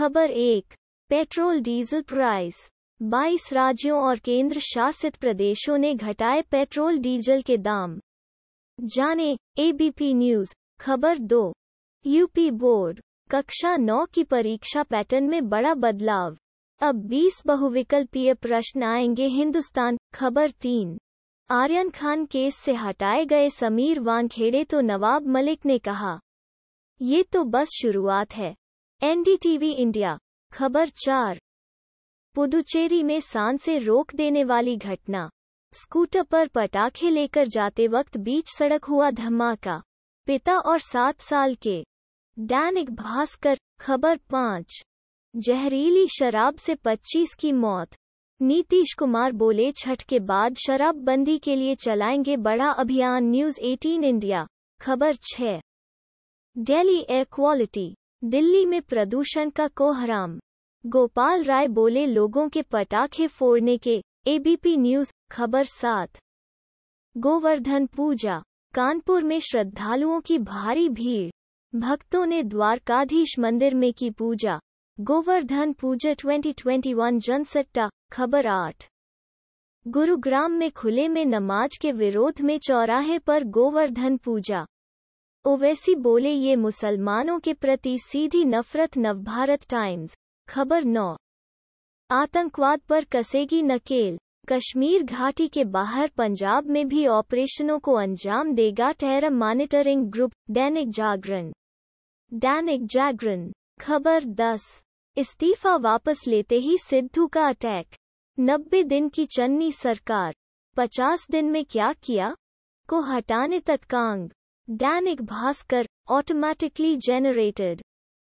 खबर एक petrol diesel price 22 राज्यों और केंद्र शासित प्रदेशों ने घटाए पेट्रोल डीजल के दाम जाने एबीपी न्यूज खबर दो यूपी बोर्ड कक्षा नौ की परीक्षा पैटर्न में बड़ा बदलाव अब 20 बहुविकल्पीय प्रश्न आएंगे हिंदुस्तान खबर तीन आर्यन खान केस से हटाए गए समीर वानखेड़े तो नवाब मलिक ने कहा ये तो बस शुरुआत है एनडीटीवी इंडिया खबर चार पुदुचेरी में सांस से रोक देने वाली घटना स्कूटर पर पटाखे लेकर जाते वक्त बीच सड़क हुआ धमाका पिता और सात साल के दैनिक भास्कर खबर पाँच जहरीली शराब से 25 की मौत नीतीश कुमार बोले छठ के बाद शराबबंदी के लिए चलाएंगे बड़ा अभियान न्यूज 18 इंडिया खबर छह दिल्ली एयर क्वालिटी दिल्ली में प्रदूषण का कोहराम गोपाल राय बोले लोगों के पटाखे फोड़ने के एबीपी न्यूज खबर सात गोवर्धन पूजा कानपुर में श्रद्धालुओं की भारी भीड़ भक्तों ने द्वारकाधीश मंदिर में की पूजा गोवर्धन पूजा 2021 जनसट्टा खबर आठ गुरुग्राम में खुले में नमाज के विरोध में चौराहे पर गोवर्धन पूजा ओवैसी बोले ये मुसलमानों के प्रति सीधी नफरत नवभारत टाइम्स खबर नौ आतंकवाद पर कसेगी नकेल कश्मीर घाटी के बाहर पंजाब में भी ऑपरेशनों को अंजाम देगा टेरम मॉनिटरिंग ग्रुप दैनिक जागरण दैनिक जागरण खबर 10 इस्तीफा वापस लेते ही सिद्धू का अटैक 90 दिन की चन्नी सरकार 50 दिन में क्या किया को हटाने तक कांग Danik Bhaskar, automatically generated.